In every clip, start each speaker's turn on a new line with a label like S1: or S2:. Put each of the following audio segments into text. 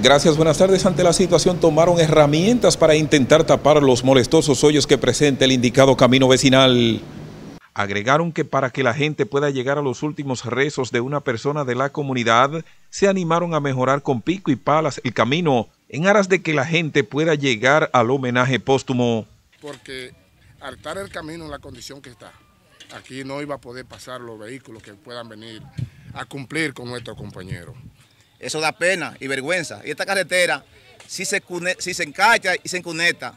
S1: Gracias, buenas tardes. Ante la situación tomaron herramientas para intentar tapar los molestosos hoyos que presenta el indicado camino vecinal. Agregaron que para que la gente pueda llegar a los últimos rezos de una persona de la comunidad, se animaron a mejorar con pico y palas el camino en aras de que la gente pueda llegar al homenaje póstumo.
S2: Porque al estar el camino en la condición que está, aquí no iba a poder pasar los vehículos que puedan venir a cumplir con nuestro compañero. Eso da pena y vergüenza. Y esta carretera, si se, si se encacha y se encuneta,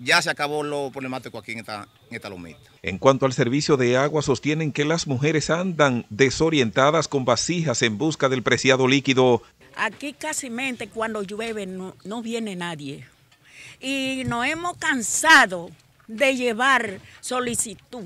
S2: ya se acabó lo problemático aquí en esta, en lomita.
S1: En cuanto al servicio de agua, sostienen que las mujeres andan desorientadas con vasijas en busca del preciado líquido.
S2: Aquí casi mente cuando llueve no, no viene nadie. Y nos hemos cansado de llevar solicitud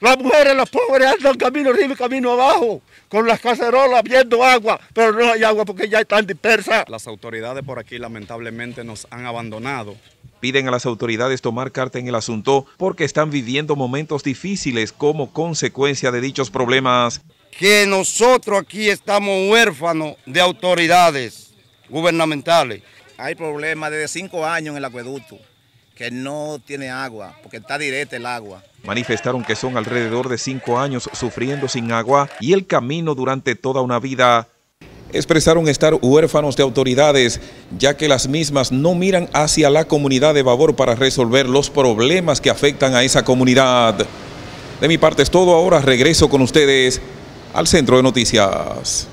S2: las mujeres, las pobres andan camino arriba y camino abajo, con las cacerolas viendo agua, pero no hay agua porque ya están dispersas.
S1: Las autoridades por aquí lamentablemente nos han abandonado. Piden a las autoridades tomar carta en el asunto porque están viviendo momentos difíciles como consecuencia de dichos problemas. Que nosotros aquí estamos huérfanos de autoridades
S2: gubernamentales. Hay problemas desde cinco años en el acueducto que no tiene
S1: agua, porque está directa el agua. Manifestaron que son alrededor de cinco años sufriendo sin agua y el camino durante toda una vida expresaron estar huérfanos de autoridades, ya que las mismas no miran hacia la comunidad de Babor para resolver los problemas que afectan a esa comunidad. De mi parte es todo, ahora regreso con ustedes al Centro de Noticias.